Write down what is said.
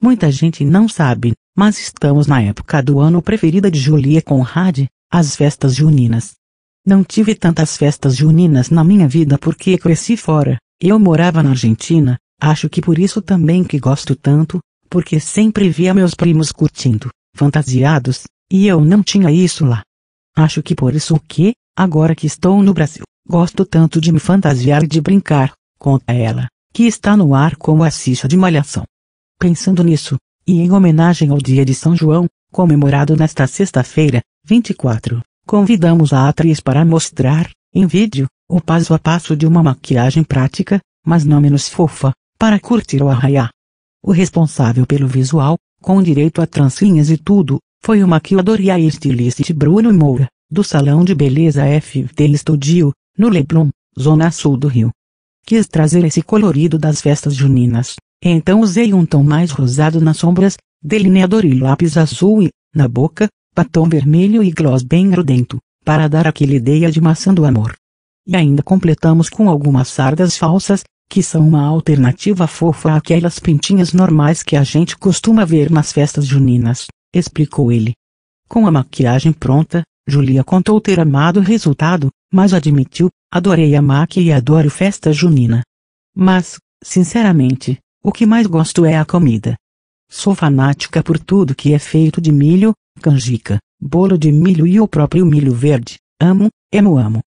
Muita gente não sabe, mas estamos na época do ano preferida de Julia Conrad, as festas juninas. Não tive tantas festas juninas na minha vida porque cresci fora, eu morava na Argentina, acho que por isso também que gosto tanto, porque sempre via meus primos curtindo, fantasiados, e eu não tinha isso lá. Acho que por isso que, agora que estou no Brasil, gosto tanto de me fantasiar e de brincar, conta ela, que está no ar como a de Malhação. Pensando nisso, e em homenagem ao Dia de São João, comemorado nesta sexta-feira, 24, convidamos a atriz para mostrar, em vídeo, o passo a passo de uma maquiagem prática, mas não menos fofa, para curtir o arraiá. O responsável pelo visual, com direito a trancinhas e tudo, foi o maquiador e a estilista Bruno Moura, do Salão de Beleza FT Studio, no Leblon, zona sul do Rio. Quis trazer esse colorido das festas juninas. Então usei um tom mais rosado nas sombras, delineador e lápis azul e, na boca, batom vermelho e gloss bem grudento, para dar aquela ideia de maçã do amor. E ainda completamos com algumas sardas falsas, que são uma alternativa fofa àquelas pintinhas normais que a gente costuma ver nas festas juninas, explicou ele. Com a maquiagem pronta, Julia contou ter amado o resultado, mas admitiu, adorei a maquiagem e adoro festa junina. Mas, sinceramente, o que mais gosto é a comida. Sou fanática por tudo que é feito de milho, canjica, bolo de milho e o próprio milho verde. Amo, amo, amo.